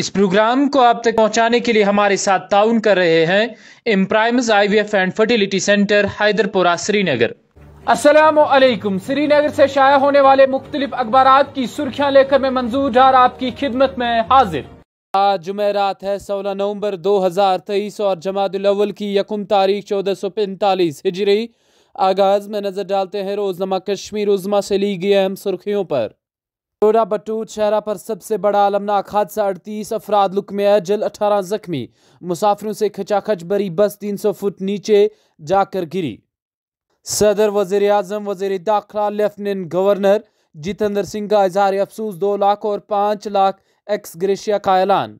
इस प्रोग्राम को आप तक पहुंचाने के लिए हमारे साथ ताउन कर रहे हैं इम्प्राइम्स IVF and fertility centre Hyderpora Srinagar Aslam Srinagar से शाया होने वाले मुख्तलिफ अखबार की सुर्खियां लेकर मैं मंजूर झार आपकी खिदमत में हाजिर आज जुमेरात है सोलह नवंबर दो हज़ार तेईस और जमातवल की यकुम तारीख चौदह सौ पैंतालीस हिजरी आगाज में नजर डालते हैं रोजनामा कश्मीर उजमा से ली गई अहम सुर्खियों पर डोरा बटूत शहरा पर सबसे बड़ा अलमनाक हादसा अड़तीस अफराद लुकमे जल अठारह जख्मी मुसाफिरों से खचाखच भरी बस तीन सौ फुट नीचे जाकर गिरी सदर वजीर अजम वजीर दाखिला लेफ्टिनेंट गवर्नर जितेंद्र सिंह का इजहार अफसूस दो लाख और पाँच लाख एक्स ग्रेशिया का ऐलान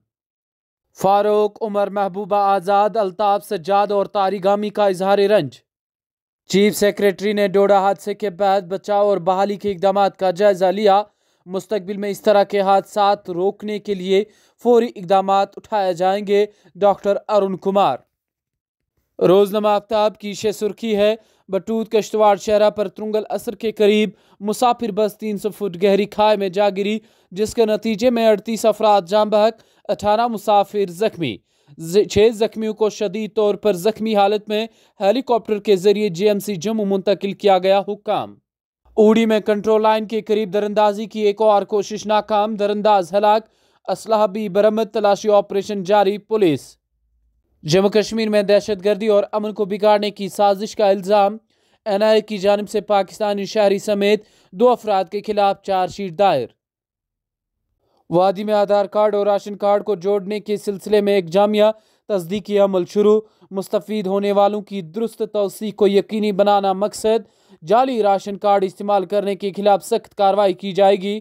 फारूक उमर महबूबा आज़ाद अलताफ़ सज्जाद और तारीगामी का इजहार रंज चीफ सेक्रेटरी ने डोडा हादसे के बाद बचाव और बहाली के इकदाम का जायजा लिया मुस्तबिल में इस तरह के हादसा रोकने के लिए फौरी इकदाम उठाए जाएंगे डॉक्टर अरुण कुमार रोजनमा आफ्ताब की शे सुर्खी है बटूत कश्तवाड़ शहरा पर तुंगल असर के करीब मुसाफिर बस 300 फुट गहरी खाई में जा गिरी जिसके नतीजे में अड़तीस अफराद जाम बहक अठारह मुसाफिर जख्मी छः जख्मियों को शदीद तौर पर जख्मी हालत में हेलीकॉप्टर के जरिए जेएमसी जम्मू मुंतकिल किया गया हुक्म उड़ी में कंट्रोल लाइन के करीब दरंदाजी की एक और कोशिश नाकाम दरंदाज हलाक असलाह भी बरामद तलाशी ऑपरेशन जारी पुलिस जम्मू कश्मीर में दहशतगर्दी और अमन को बिगाड़ने की साजिश का इल्ज़ाम एन आई ए की जानब से पाकिस्तानी शहरी समेत दो अफराद के खिलाफ चार्जशीट दायर वादी में आधार कार्ड और राशन कार्ड को जोड़ने के सिलसिले में एक जामिया तस्दीकी अमल शुरू मुस्तफ़ होने वालों की दुरुस्त तोसी को यकीनी बनाना मकसद जाली राशन कार्ड इस्तेमाल करने के खिलाफ सख्त कार्रवाई की जाएगी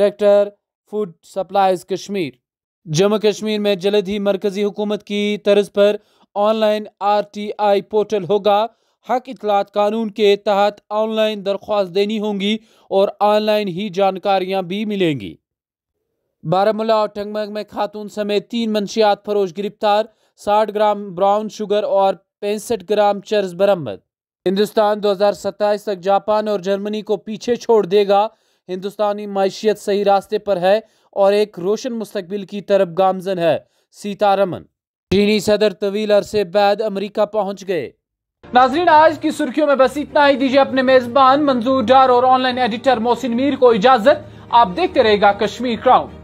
director food supplies Kashmir Jammu Kashmir में जल्द ही मरकजी हुकूमत की तर्ज पर ऑनलाइन आरटीआई पोर्टल होगा हक इतलात कानून के तहत ऑनलाइन दरख्वास्त देनी होंगी और ऑनलाइन ही जानकारियां भी मिलेंगी बारामूला और टंगमग में खातून समेत तीन मंशियात फरोश गिरफ्तार साठ ग्राम ब्राउन शुगर और पैंसठ ग्राम चर्स बरामद हिंदुस्तान 2027 तक जापान और जर्मनी को पीछे छोड़ देगा हिंदुस्तानी मैशियत सही रास्ते पर है और एक रोशन मुस्तबिल की तरफ गामजन है सीतारमन चीनी सदर तवील अरसे बाद अमरीका पहुंच गए नाजरीन आज की सुर्खियों में बस इतना ही दीजिए अपने मेजबान मंजूर डार और ऑनलाइन एडिटर मोहसिन मीर को इजाजत आप देखते रहेगा कश्मीर क्राउन